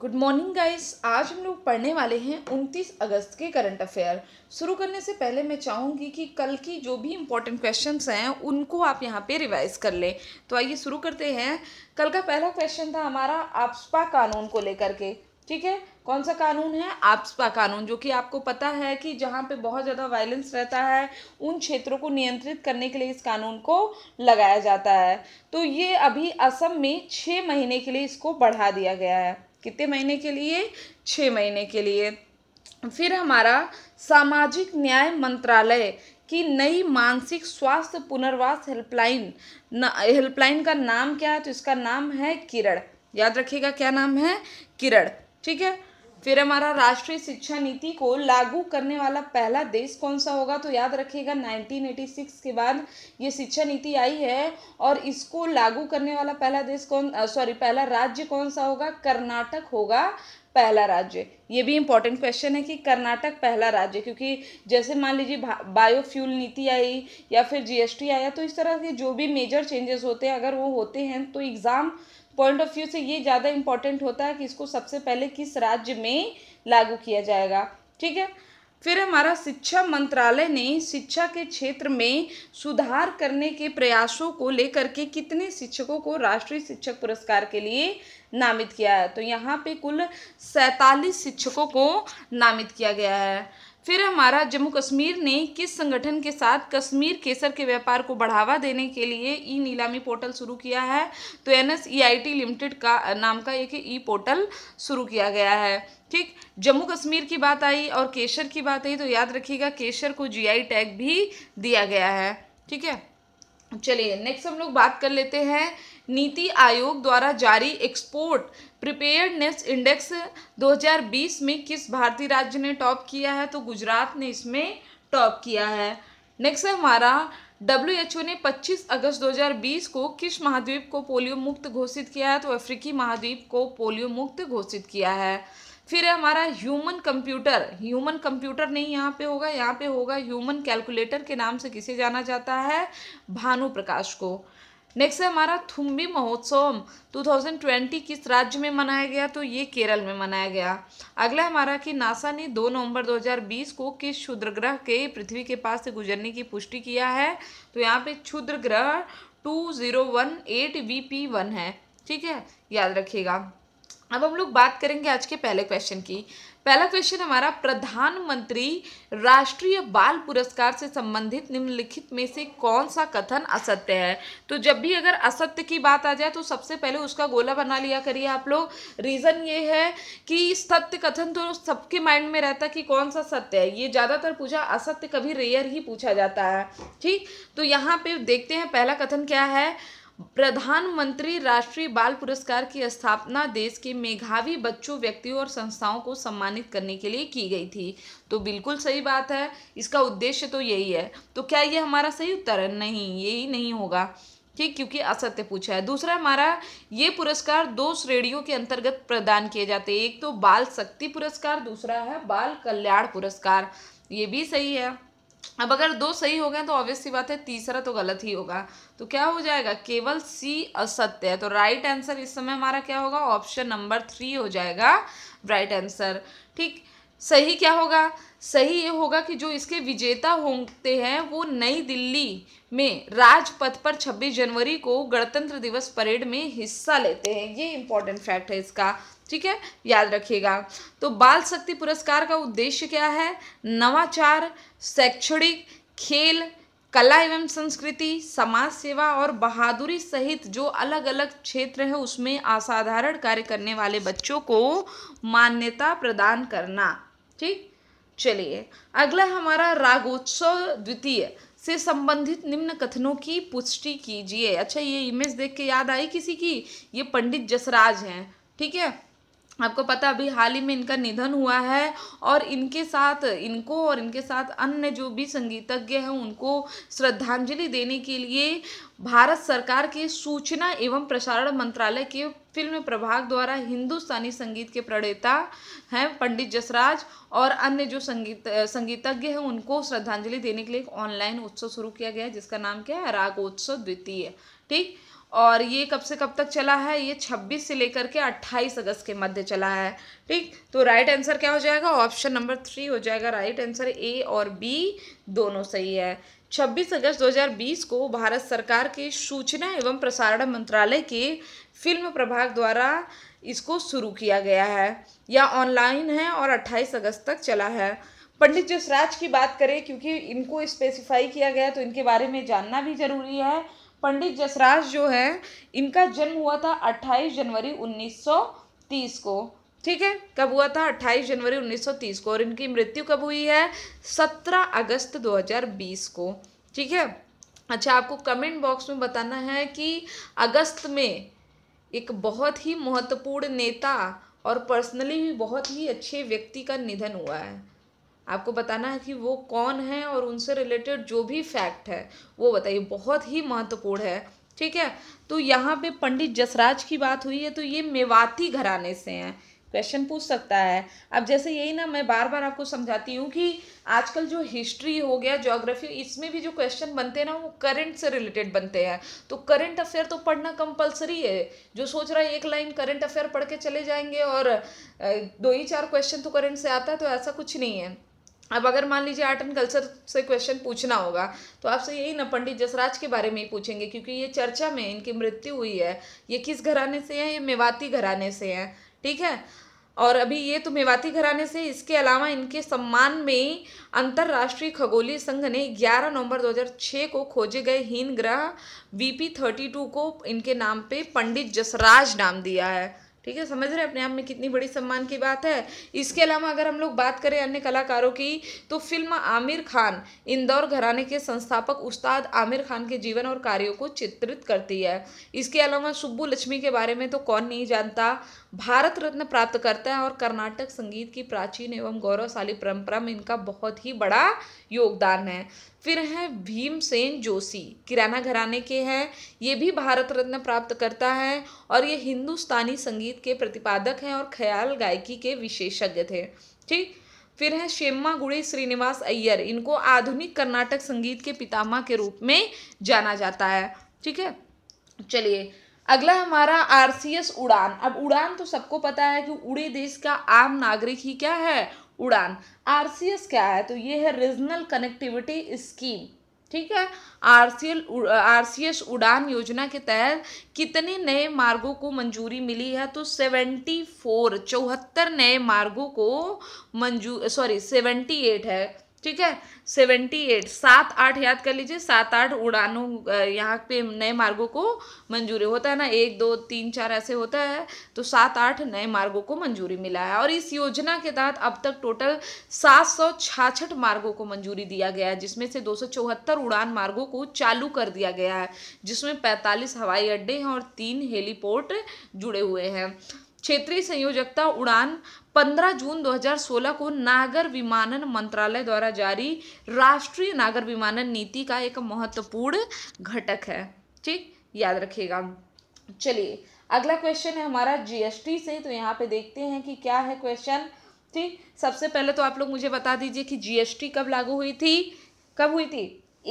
good morning guys आज हम लोग पढ़ने वाले हैं 29 अगस्त के करंट अफेयर शुरू करने से पहले मैं चाहूँगी कि कल की जो भी इम्पोर्टेंट क्वेश्चंस हैं उनको आप यहाँ पे रिवाइज कर लें तो आइए शुरू करते हैं कल का पहला क्वेश्चन था हमारा आपसपा कानून को लेकर के ठीक है कौन सा कानून है आपसपा कानून जो कि आपको पता है कि जहाँ पे बहुत ज़्यादा वायलेंस रहता है उन क्षेत्रों को नियंत्रित करने के लिए इस कानून को लगाया जाता है तो ये अभी असम में छः महीने के लिए इसको बढ़ा दिया गया है कितने महीने के लिए छः महीने के लिए फिर हमारा सामाजिक न्याय मंत्रालय की नई मानसिक स्वास्थ्य पुनर्वास हेल्पलाइन हेल्पलाइन का नाम क्या है तो इसका नाम है किरण याद रखिएगा क्या नाम है किरण ठीक है फिर हमारा राष्ट्रीय शिक्षा नीति को लागू करने वाला पहला देश कौन सा होगा तो याद रखिएगा 1986 के बाद ये शिक्षा नीति आई है और इसको लागू करने वाला पहला देश कौन सॉरी पहला राज्य कौन सा होगा कर्नाटक होगा पहला राज्य ये भी इम्पॉर्टेंट क्वेश्चन है कि कर्नाटक पहला राज्य क्योंकि जैसे मान लीजिए बायोफ्यूल नीति आई या फिर जीएसटी आया तो इस तरह के जो भी मेजर चेंजेस होते हैं अगर वो होते हैं तो एग्ज़ाम पॉइंट ऑफ व्यू से ये ज़्यादा इम्पॉर्टेंट होता है कि इसको सबसे पहले किस राज्य में लागू किया जाएगा ठीक है फिर हमारा शिक्षा मंत्रालय ने शिक्षा के क्षेत्र में सुधार करने के प्रयासों को लेकर के कितने शिक्षकों को राष्ट्रीय शिक्षक पुरस्कार के लिए नामित किया है तो यहाँ पे कुल सैतालीस शिक्षकों को नामित किया गया है फिर हमारा जम्मू कश्मीर ने किस संगठन के साथ कश्मीर केसर के व्यापार को बढ़ावा देने के लिए ई नीलामी पोर्टल शुरू किया है तो N S E I T limited का नाम का एक ई पोर्टल शुरू किया गया है ठीक जम्मू कश्मीर की बात आई और केसर की बात आई तो याद रखिएगा केसर को जीआई टैग भी दिया गया है ठीक है चलिए नेक्स्ट हम लोग बात कर लेते हैं नीति आयोग द्वारा जारी एक्सपोर्ट प्रिपेयर्डनेस इंडेक्स 2020 में किस भारतीय राज्य ने टॉप किया है तो गुजरात ने इसमें टॉप किया है नेक्स्ट है हमारा डब्ल्यू एच ओ ने 25 अगस्त 2020 को किस महाद्वीप को पोलियो मुक्त घोषित किया है तो अफ्रीकी महाद्वीप को पोलियो मुक्त घोषित किया है फिर है हमारा ह्यूमन कंप्यूटर ह्यूमन कंप्यूटर नहीं यहाँ पे होगा यहाँ पे होगा ह्यूमन कैलकुलेटर के नाम से किसे जाना जाता है भानु प्रकाश को नेक्स्ट है हमारा थुम्बी महोत्सव 2020 किस राज्य में मनाया गया तो ये केरल में मनाया गया अगला हमारा कि नासा ने 2 नवंबर 2020 को किस क्षुद्र ग्रह के पृथ्वी के पास से गुजरने की पुष्टि किया है तो यहाँ पे क्षुद्र ग्रह two zero one eight V P one है ठीक है याद रखिएगा अब हम लोग बात करेंगे आज के पहले क्वेश्चन की पहला क्वेश्चन हमारा प्रधानमंत्री राष्ट्रीय बाल पुरस्कार से संबंधित निम्नलिखित में से कौन सा कथन असत्य है तो जब भी अगर असत्य की बात आ जाए तो सबसे पहले उसका गोला बना लिया करिए आप लोग रीज़न ये है कि सत्य कथन तो सबके माइंड में रहता है कि कौन सा सत्य है ये ज़्यादातर पूछा असत्य कभी रेयर ही पूछा जाता है ठीक तो यहाँ पे देखते हैं पहला कथन क्या है प्रधानमंत्री राष्ट्रीय बाल पुरस्कार की स्थापना देश के मेघावी बच्चों व्यक्तियों और संस्थाओं को सम्मानित करने के लिए की गई थी तो बिल्कुल सही बात है इसका उद्देश्य तो यही है तो क्या ये हमारा सही उत्तर है नहीं यही नहीं होगा ठीक क्योंकि असत्य पूछा है दूसरा हमारा ये पुरस्कार दो श्रेणियों के अंतर्गत प्रदान किए जाते हैं एक तो बाल शक्ति पुरस्कार दूसरा है बाल कल्याण पुरस्कार ये भी सही है अब अगर दो सही हो गए तो ऑब्वियस सी बात है तीसरा तो गलत ही होगा तो क्या हो जाएगा केवल सी असत्य है तो राइट आंसर इस समय हमारा क्या होगा ऑप्शन नंबर थ्री हो जाएगा राइट आंसर ठीक सही क्या होगा सही ये होगा कि जो इसके विजेता होते हैं वो नई दिल्ली में राजपथ पर 26 जनवरी को गणतंत्र दिवस परेड में हिस्सा लेते हैं ये इंपॉर्टेंट फैक्ट है इसका ठीक है याद रखिएगा तो बाल शक्ति पुरस्कार का उद्देश्य क्या है नवाचार शैक्षणिक खेल कला एवं संस्कृति समाज सेवा और बहादुरी सहित जो अलग अलग क्षेत्र हैं उसमें असाधारण कार्य करने वाले बच्चों को मान्यता प्रदान करना ठीक चलिए अगला हमारा रागोत्सव द्वितीय से संबंधित निम्न कथनों की पुष्टि कीजिए अच्छा ये इमेज देख के याद आई किसी की ये पंडित जसराज हैं ठीक है आपको पता अभी हाल ही में इनका निधन हुआ है और इनके साथ इनको और इनके साथ अन्य जो भी संगीतज्ञ हैं उनको श्रद्धांजलि देने के लिए भारत सरकार के सूचना एवं प्रसारण मंत्रालय के फिल्म प्रभाग द्वारा हिंदुस्तानी संगीत के प्रणेता हैं पंडित जसराज और अन्य जो संगीत संगीतज्ञ हैं उनको श्रद्धांजलि देने के लिए एक ऑनलाइन उत्सव शुरू किया गया है जिसका नाम क्या है रागोत्सव द्वितीय ठीक और ये कब से कब तक चला है ये 26 से लेकर के 28 अगस्त के मध्य चला है ठीक तो राइट आंसर क्या हो जाएगा ऑप्शन नंबर थ्री हो जाएगा राइट आंसर ए और बी दोनों सही है 26 अगस्त 2020 को भारत सरकार के सूचना एवं प्रसारण मंत्रालय के फिल्म प्रभाग द्वारा इसको शुरू किया गया है या ऑनलाइन है और 28 अगस्त तक चला है पंडित जसराज की बात करें क्योंकि इनको स्पेसिफाई किया गया तो इनके बारे में जानना भी ज़रूरी है पंडित जसराज जो है इनका जन्म हुआ था 28 जनवरी 1930 को ठीक है कब हुआ था 28 जनवरी 1930 को और इनकी मृत्यु कब हुई है 17 अगस्त 2020 को ठीक है अच्छा आपको कमेंट बॉक्स में बताना है कि अगस्त में एक बहुत ही महत्वपूर्ण नेता और पर्सनली भी बहुत ही अच्छे व्यक्ति का निधन हुआ है आपको बताना है कि वो कौन है और उनसे रिलेटेड जो भी फैक्ट है वो बताइए बहुत ही महत्वपूर्ण है ठीक है तो यहाँ पे पंडित जसराज की बात हुई है तो ये मेवाती घराने से हैं क्वेश्चन पूछ सकता है अब जैसे यही ना मैं बार बार आपको समझाती हूँ कि आजकल जो हिस्ट्री हो गया ज्योग्राफी इसमें भी जो क्वेश्चन बनते हैं ना वो करंट से रिलेटेड बनते हैं तो करंट अफेयर तो पढ़ना कंपलसरी है जो सोच रहा है एक लाइन करंट अफेयर पढ़ के चले जाएंगे और दो ही चार क्वेश्चन तो करंट से आता है तो ऐसा कुछ नहीं है अब अगर मान लीजिए आर्ट एंड कल्चर से क्वेश्चन पूछना होगा तो आपसे यही ना पंडित जसराज के बारे में ही पूछेंगे क्योंकि ये चर्चा में इनकी मृत्यु हुई है ये किस घराने से है ये मेवाती घराने से है ठीक है और अभी ये तो मेवाती घराने से इसके अलावा इनके सम्मान में अंतर्राष्ट्रीय खगोलीय संघ ने 11 नवंबर 2006 को खोजे गए हीन ग्रह वी पी को इनके नाम पे पंडित जसराज नाम दिया है ठीक है समझ रहे हैं अपने आप में कितनी बड़ी सम्मान की बात है इसके अलावा अगर हम लोग बात करें अन्य कलाकारों की तो फिल्म आमिर खान इंदौर घराने के संस्थापक उस्ताद आमिर खान के जीवन और कार्यों को चित्रित करती है इसके अलावा सुब्बू लक्ष्मी के बारे में तो कौन नहीं जानता भारत रत्न प्राप्त करता है और कर्नाटक संगीत की प्राचीन एवं गौरवशाली परंपरा में इनका बहुत ही बड़ा योगदान है फिर हैं भीमसेन जोशी किराना घराने के हैं ये भी भारत रत्न प्राप्त करता है और ये हिंदुस्तानी संगीत के प्रतिपादक हैं और ख्याल गायकी के विशेषज्ञ थे ठीक फिर हैं शेम्मा गुड़ी श्रीनिवास अय्यर इनको आधुनिक कर्नाटक संगीत के पितामा के रूप में जाना जाता है ठीक है चलिए अगला हमारा आर उड़ान अब उड़ान तो सबको पता है कि उड़े देश का आम नागरिक ही क्या है उड़ान आर क्या है तो ये है रीजनल कनेक्टिविटी स्कीम ठीक है आरसीएल आरसीएस उड़ान योजना के तहत कितने नए मार्गों को मंजूरी मिली है तो सेवेंटी फोर चौहत्तर नए मार्गों को मंजू सॉरी सेवेंटी एट है ठीक है सेवेंटी एट सात आठ याद कर लीजिए सात आठ उड़ानों यहाँ पे नए मार्गों को मंजूरी होता है ना एक दो तीन चार ऐसे होता है तो सात आठ नए मार्गों को मंजूरी मिला है और इस योजना के तहत अब तक टोटल सात सौ छाछठ मार्गों को मंजूरी दिया गया है जिसमें से दो सौ चौहत्तर उड़ान मार्गों को चालू कर दिया गया है जिसमें पैंतालीस हवाई अड्डे हैं और तीन हेलीपोर्ट जुड़े हुए हैं क्षेत्रीय संयोजकता उड़ान 15 जून 2016 को नागर विमानन मंत्रालय द्वारा जारी राष्ट्रीय नागर विमानन नीति का एक महत्वपूर्ण घटक है ठीक याद रखिएगा चलिए अगला क्वेश्चन है हमारा जीएसटी से तो यहाँ पे देखते हैं कि क्या है क्वेश्चन ठीक सबसे पहले तो आप लोग मुझे बता दीजिए कि जीएसटी कब लागू हुई थी कब हुई थी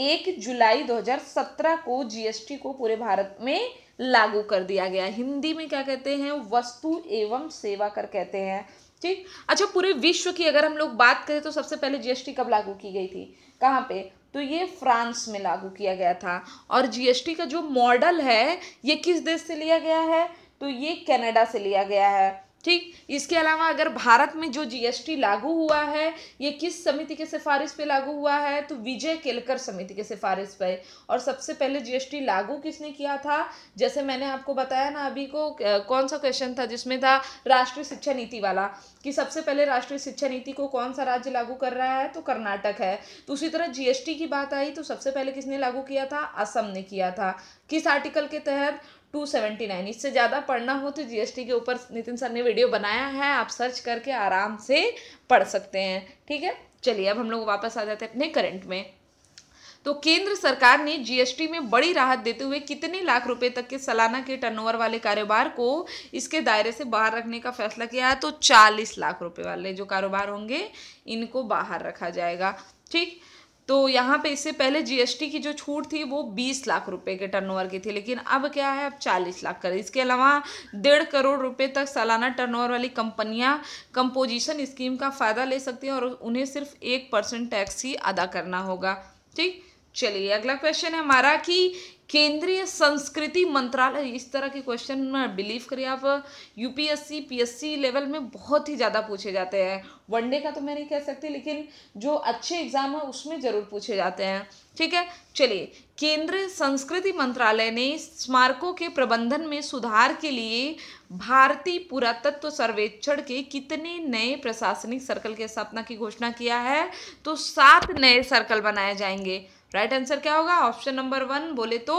एक जुलाई 2017 को जीएसटी को पूरे भारत में लागू कर दिया गया हिंदी में क्या कहते हैं वस्तु एवं सेवा कर कहते हैं ठीक अच्छा पूरे विश्व की अगर हम लोग बात करें तो सबसे पहले जीएसटी कब लागू की गई थी कहाँ पे तो ये फ्रांस में लागू किया गया था और जीएसटी का जो मॉडल है ये किस देश से लिया गया है तो ये कनाडा से लिया गया है ठीक इसके अलावा अगर भारत में जो जीएसटी लागू हुआ है ये किस समिति के सिफारिश पे लागू हुआ है तो विजय केलकर समिति के सिफारिश पे और सबसे पहले जीएसटी लागू किसने किया था जैसे मैंने आपको बताया ना अभी को कौन सा क्वेश्चन था जिसमें था राष्ट्रीय शिक्षा नीति वाला कि सबसे पहले राष्ट्रीय शिक्षा नीति को कौन सा राज्य लागू कर रहा है तो कर्नाटक है तो उसी तरह जीएसटी की बात आई तो सबसे पहले किसने लागू किया था असम ने किया था किस आर्टिकल के तहत टू सेवेंटी नाइन इससे ज़्यादा पढ़ना हो तो जीएसटी के ऊपर नितिन सर ने वीडियो बनाया है आप सर्च करके आराम से पढ़ सकते हैं ठीक है चलिए अब हम लोग वापस आ जाते हैं अपने करंट में तो केंद्र सरकार ने जीएसटी में बड़ी राहत देते हुए कितने लाख रुपए तक के सालाना के टर्नओवर वाले कारोबार को इसके दायरे से बाहर रखने का फैसला किया है तो 40 लाख रुपए वाले जो कारोबार होंगे इनको बाहर रखा जाएगा ठीक तो यहाँ पे इससे पहले जीएसटी की जो छूट थी वो बीस लाख रुपए के टर्नओवर की थी लेकिन अब क्या है अब चालीस लाख कर इसके अलावा डेढ़ करोड़ रुपए तक सालाना टर्नओवर वाली कंपनियाँ कंपोजिशन स्कीम का फ़ायदा ले सकती हैं और उन्हें सिर्फ एक परसेंट टैक्स ही अदा करना होगा ठीक चलिए अगला क्वेश्चन है हमारा कि केंद्रीय संस्कृति मंत्रालय इस तरह के क्वेश्चन बिलीव करिए आप यूपीएससी पीएससी लेवल में बहुत ही ज़्यादा पूछे जाते हैं वनडे का तो मैं नहीं कह सकती लेकिन जो अच्छे एग्जाम है उसमें ज़रूर पूछे जाते हैं ठीक है चलिए केंद्रीय संस्कृति मंत्रालय ने स्मारकों के प्रबंधन में सुधार के लिए भारतीय पुरातत्व सर्वेक्षण के कितने नए प्रशासनिक सर्कल की स्थापना की घोषणा किया है तो सात नए सर्कल बनाए जाएंगे राइट आंसर क्या होगा ऑप्शन नंबर वन बोले तो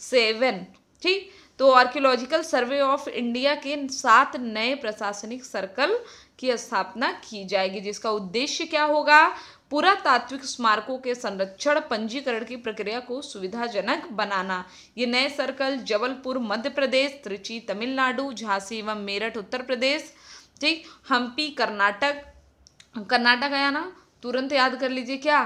सेवन ठीक तो आर्कियोलॉजिकल सर्वे ऑफ इंडिया के सात नए प्रशासनिक सर्कल की स्थापना की जाएगी जिसका उद्देश्य क्या होगा पुरातात्विक स्मारकों के संरक्षण पंजीकरण की प्रक्रिया को सुविधाजनक बनाना ये नए सर्कल जबलपुर मध्य प्रदेश त्रिची तमिलनाडु झांसी एवं मेरठ उत्तर प्रदेश ठीक हम्पी कर्नाटक कर्नाटक आया ना तुरंत याद कर लीजिए क्या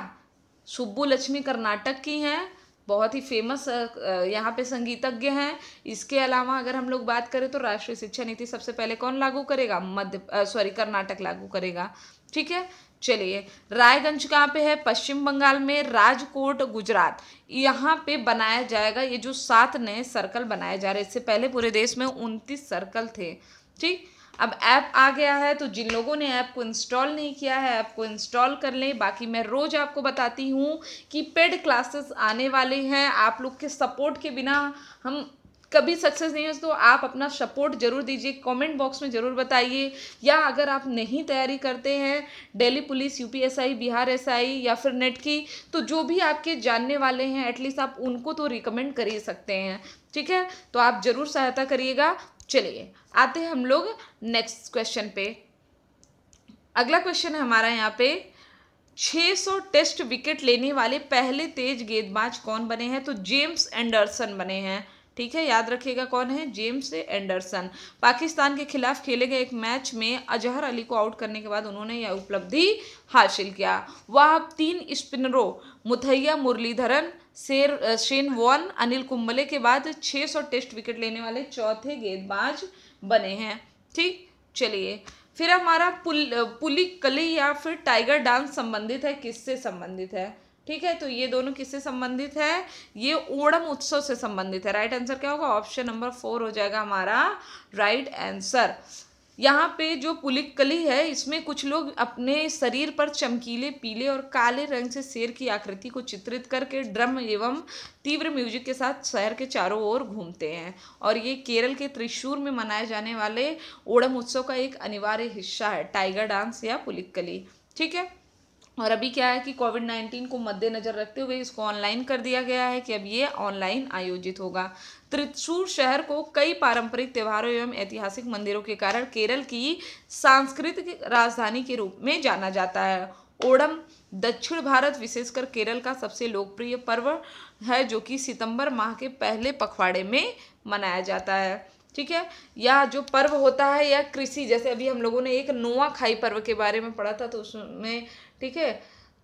सुब्बू लक्ष्मी कर्नाटक की हैं बहुत ही फेमस यहाँ पे संगीतज्ञ हैं इसके अलावा अगर हम लोग बात करें तो राष्ट्रीय शिक्षा नीति सबसे पहले कौन लागू करेगा मध्य सॉरी कर्नाटक लागू करेगा ठीक है चलिए रायगंज कहाँ पे है पश्चिम बंगाल में राजकोट गुजरात यहाँ पे बनाया जाएगा ये जो सात नए सर्कल बनाए जा रहे इससे पहले पूरे देश में उनतीस सर्कल थे ठीक अब ऐप आ गया है तो जिन लोगों ने ऐप को इंस्टॉल नहीं किया है ऐप को इंस्टॉल कर लें बाकी मैं रोज़ आपको बताती हूँ कि पेड क्लासेस आने वाले हैं आप लोग के सपोर्ट के बिना हम कभी सक्सेस नहीं हो तो आप अपना सपोर्ट जरूर दीजिए कमेंट बॉक्स में ज़रूर बताइए या अगर आप नहीं तैयारी करते हैं Delhi police UPSI Bihar SI या फिर नेट की तो जो भी आपके जानने वाले हैं एटलीस्ट आप उनको तो रिकमेंड कर ही सकते हैं ठीक है तो आप ज़रूर सहायता करिएगा चलिए आते हैं हम लोग नेक्स्ट क्वेश्चन पे अगला क्वेश्चन है हमारा यहाँ पे 600 टेस्ट विकेट लेने वाले पहले तेज गेंदबाज कौन बने हैं तो जेम्स एंडरसन बने हैं ठीक है याद रखिएगा कौन है जेम्स एंडरसन पाकिस्तान के खिलाफ खेले गए एक मैच में अजहर अली को आउट करने के बाद उन्होंने यह उपलब्धि हासिल किया वह अब तीन स्पिनरों मुथैया मुरलीधरन शेर शेन वॉन अनिल कुंबले के बाद 600 टेस्ट विकेट लेने वाले चौथे गेंदबाज बने हैं ठीक चलिए फिर हमारा पुल पुली कली या फिर टाइगर डांस संबंधित है किससे संबंधित है ठीक है तो ये दोनों किससे संबंधित है ये ओणम उत्सव से संबंधित है राइट आंसर क्या होगा ऑप्शन नंबर फोर हो जाएगा हमारा राइट आंसर यहाँ पे जो पुलिकली है इसमें कुछ लोग अपने शरीर पर चमकीले पीले और काले रंग से शेर की आकृति को चित्रित करके ड्रम एवं तीव्र म्यूजिक के साथ शहर के चारों ओर घूमते हैं और ये केरल के त्रिशूर में मनाए जाने वाले ओणम उत्सव का एक अनिवार्य हिस्सा है टाइगर डांस या पुलिकली ठीक है और अभी क्या है कि कोविड नाइन्टीन को मद्देनज़र रखते हुए इसको ऑनलाइन कर दिया गया है कि अब ये ऑनलाइन आयोजित होगा त्रिशूर शहर को कई पारंपरिक त्योहारों एवं ऐतिहासिक मंदिरों के कारण केरल की सांस्कृतिक राजधानी के रूप में जाना जाता है ओणम दक्षिण भारत विशेषकर केरल का सबसे लोकप्रिय पर्व है जो कि सितंबर माह के पहले पखवाड़े में मनाया जाता है ठीक है या जो पर्व होता है या कृषि जैसे अभी हम लोगों ने एक नोआ खाई पर्व के बारे में पढ़ा था तो उसमें ठीक है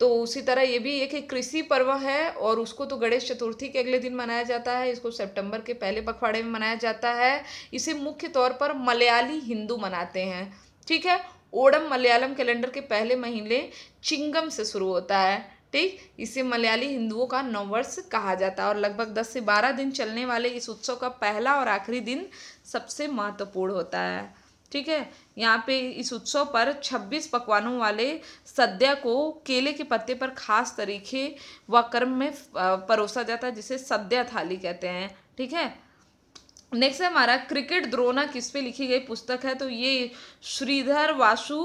तो उसी तरह ये भी एक, कृषि पर्व है और उसको तो गणेश चतुर्थी के अगले दिन मनाया जाता है इसको सितंबर के पहले पखवाड़े में मनाया जाता है इसे मुख्य तौर पर मलयाली हिंदू मनाते हैं ठीक है ओणम मलयालम कैलेंडर के पहले महीने चिंगम से शुरू होता है ठीक इसे मलयाली हिंदुओं का नववर्ष कहा जाता है और लगभग दस से बारह दिन चलने वाले इस उत्सव का पहला और आखिरी दिन सबसे महत्वपूर्ण होता है ठीक है यहाँ पे इस उत्सव पर 26 पकवानों वाले सद्या को केले के पत्ते पर खास तरीके व कर्म में परोसा जाता है जिसे सद्या थाली कहते हैं ठीक है नेक्स्ट है हमारा क्रिकेट द्रोना किस पे लिखी गई पुस्तक है तो ये श्रीधर वासु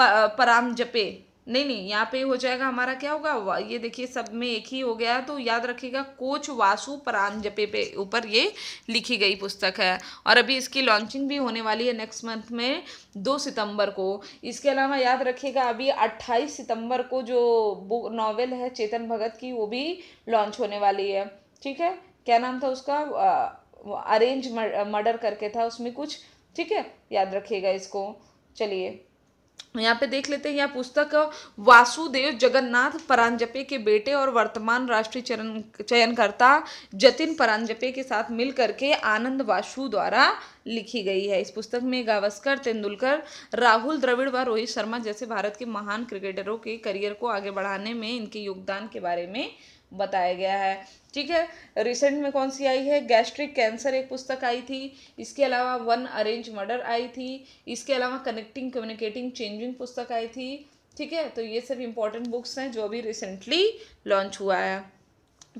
परामजपे नहीं नहीं यहाँ पे हो जाएगा हमारा क्या होगा ये देखिए सब में एक ही हो गया तो याद रखिएगा कोच वासु परांजपे पे ऊपर ये लिखी गई पुस्तक है और अभी इसकी लॉन्चिंग भी होने वाली है नेक्स्ट मंथ में दो सितंबर को इसके अलावा याद रखिएगा अभी अट्ठाईस सितंबर को जो बुक नॉवेल है चेतन भगत की वो भी लॉन्च होने वाली है ठीक है क्या नाम था उसका अरेंज मर्डर करके था उसमें कुछ ठीक है याद रखिएगा इसको चलिए यहाँ पे देख लेते हैं यह पुस्तक वासुदेव जगन्नाथ परांजपे के बेटे और वर्तमान राष्ट्रीय चरण चयनकर्ता जतिन परांजपे के साथ मिल करके आनंद वासु द्वारा लिखी गई है इस पुस्तक में गावस्कर तेंदुलकर राहुल द्रविड़ व रोहित शर्मा जैसे भारत के महान क्रिकेटरों के करियर को आगे बढ़ाने में इनके योगदान के बारे में बताया गया है ठीक है रिसेंट में कौन सी आई है गैस्ट्रिक कैंसर एक पुस्तक आई थी इसके अलावा वन अरेंज मर्डर आई थी इसके अलावा कनेक्टिंग कम्युनिकेटिंग चेंजिंग पुस्तक आई थी ठीक है तो ये सब इम्पॉर्टेंट बुक्स हैं जो अभी रिसेंटली लॉन्च हुआ है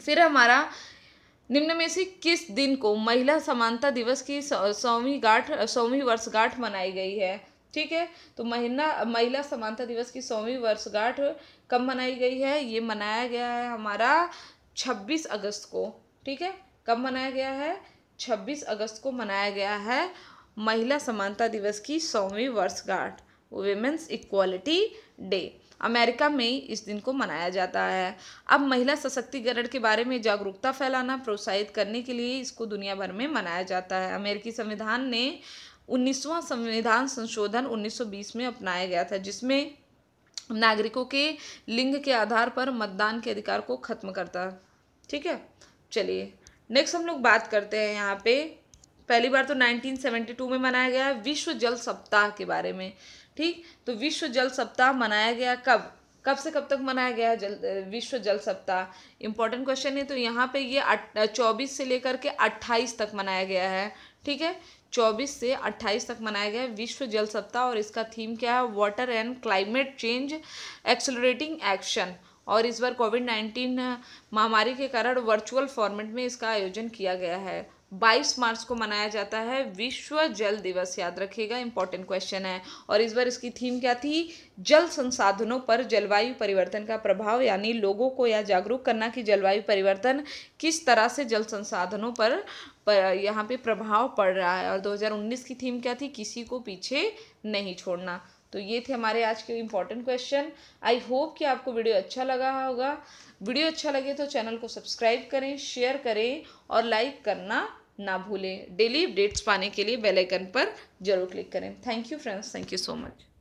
फिर हमारा निम्न में से किस दिन को महिला समानता दिवस की सौवीं गांठ सौवीं वर्षगांठ मनाई गई है ठीक है तो महिला महिला समानता दिवस की सौवीं वर्षगांठ कब मनाई गई है ये मनाया गया है हमारा छब्बीस अगस्त को ठीक है कब मनाया गया है छब्बीस अगस्त को मनाया गया है महिला समानता दिवस की सौवीं वर्षगांठ वेमेंस इक्वालिटी डे अमेरिका में इस दिन को मनाया जाता है अब महिला सशक्तिकरण के बारे में जागरूकता फैलाना प्रोत्साहित करने के लिए इसको दुनिया भर में मनाया जाता है अमेरिकी संविधान ने उन्नीसवां संविधान संशोधन 1920 में अपनाया गया था जिसमें नागरिकों के लिंग के आधार पर मतदान के अधिकार को खत्म करता ठीक है चलिए नेक्स्ट हम लोग बात करते हैं यहाँ पे पहली बार तो 1972 में मनाया गया विश्व जल सप्ताह के बारे में ठीक तो विश्व जल सप्ताह मनाया गया कब कब से कब तक मनाया गया जल विश्व जल सप्ताह इंपॉर्टेंट क्वेश्चन है तो यहाँ पे ये चौबीस से लेकर के अट्ठाईस तक मनाया गया है ठीक है चौबीस से अट्ठाईस तक मनाया गया विश्व जल सप्ताह और इसका थीम क्या है water and climate change accelerating action और इस बार कोविड नाइन्टीन महामारी के कारण वर्चुअल फॉर्मेट में इसका आयोजन किया गया है 22 मार्च को मनाया जाता है विश्व जल दिवस याद रखिएगा इंपॉर्टेंट क्वेश्चन है और इस बार इसकी थीम क्या थी जल संसाधनों पर जलवायु परिवर्तन का प्रभाव यानी लोगों को यह जागरूक करना कि जलवायु परिवर्तन किस तरह से जल संसाधनों पर, पर यहाँ पे प्रभाव पड़ रहा है और 2019 की थीम क्या थी किसी को पीछे नहीं छोड़ना तो ये थे हमारे आज के इम्पॉर्टेंट क्वेश्चन आई होप कि आपको वीडियो अच्छा लगा होगा वीडियो अच्छा लगे तो चैनल को सब्सक्राइब करें शेयर करें और लाइक करना ना भूलें डेली अपडेट्स पाने के लिए बेल आइकन पर जरूर क्लिक करें thank you friends thank you so much